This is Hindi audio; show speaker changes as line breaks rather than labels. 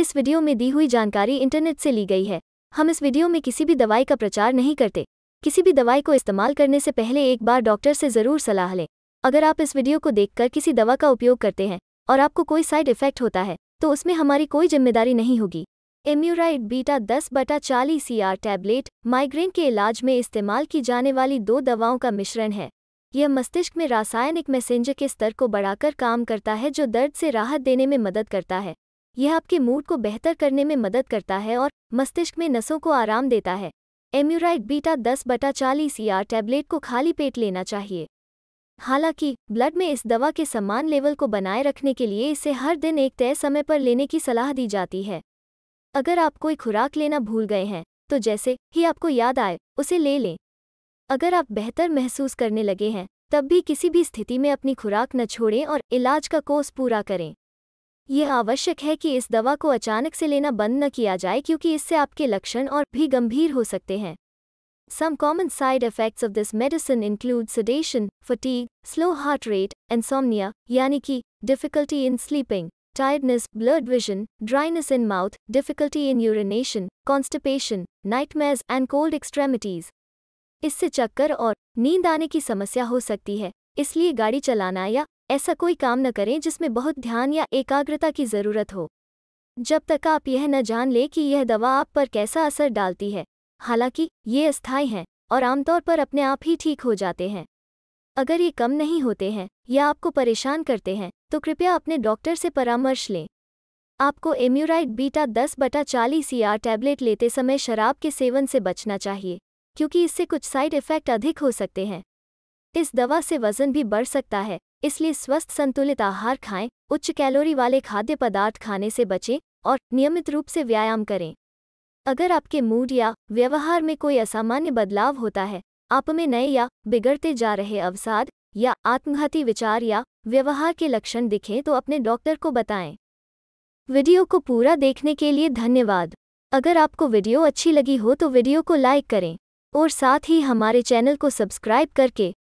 इस वीडियो में दी हुई जानकारी इंटरनेट से ली गई है हम इस वीडियो में किसी भी दवाई का प्रचार नहीं करते किसी भी दवाई को इस्तेमाल करने से पहले एक बार डॉक्टर से ज़रूर सलाह लें अगर आप इस वीडियो को देखकर किसी दवा का उपयोग करते हैं और आपको कोई साइड इफेक्ट होता है तो उसमें हमारी कोई जिम्मेदारी नहीं होगी एम्यूराइड बीटा दस बटा चालीस सी आर टैबलेट माइग्रेन के इलाज में इस्तेमाल की जाने वाली दो दवाओं का मिश्रण है यह मस्तिष्क में रासायनिक मैसेंजर के स्तर को बढ़ाकर काम करता है जो दर्द से राहत देने में मदद करता है यह आपके मूड को बेहतर करने में मदद करता है और मस्तिष्क में नसों को आराम देता है एम्यूराइड बीटा दस बटा चालीस या टैबलेट को खाली पेट लेना चाहिए हालांकि ब्लड में इस दवा के समान लेवल को बनाए रखने के लिए इसे हर दिन एक तय समय पर लेने की सलाह दी जाती है अगर आप कोई खुराक लेना भूल गए हैं तो जैसे ही आपको याद आए उसे ले लें अगर आप बेहतर महसूस करने लगे हैं तब भी किसी भी स्थिति में अपनी खुराक न छोड़ें और इलाज का कोर्स पूरा करें यह आवश्यक है कि इस दवा को अचानक से लेना बंद न किया जाए क्योंकि इससे आपके लक्षण और भी गंभीर हो सकते हैं some common side effects of this medicine include sedation fatigue slow heart rate insomnia यानी कि difficulty in sleeping tiredness blurred vision dryness in mouth difficulty in urination constipation nightmares and cold extremities इससे चक्कर और नींद आने की समस्या हो सकती है इसलिए गाड़ी चलाना या ऐसा कोई काम न करें जिसमें बहुत ध्यान या एकाग्रता की ज़रूरत हो जब तक आप यह न जान लें कि यह दवा आप पर कैसा असर डालती है हालांकि ये अस्थायी हैं और आमतौर पर अपने आप ही ठीक हो जाते हैं अगर ये कम नहीं होते हैं या आपको परेशान करते हैं तो कृपया अपने डॉक्टर से परामर्श लें आपको एम्यूराइड बीटा दस बटा चालीस या टैबलेट लेते समय शराब के सेवन से बचना चाहिए क्योंकि इससे कुछ साइड इफ़ेक्ट अधिक हो सकते हैं इस दवा से वज़न भी बढ़ सकता है इसलिए स्वस्थ संतुलित आहार खाएं उच्च कैलोरी वाले खाद्य पदार्थ खाने से बचें और नियमित रूप से व्यायाम करें अगर आपके मूड या व्यवहार में कोई असामान्य बदलाव होता है आप में नए या बिगड़ते जा रहे अवसाद या आत्मघाती विचार या व्यवहार के लक्षण दिखें तो अपने डॉक्टर को बताएं वीडियो को पूरा देखने के लिए धन्यवाद अगर आपको वीडियो अच्छी लगी हो तो वीडियो को लाइक करें और साथ ही हमारे चैनल को सब्सक्राइब करके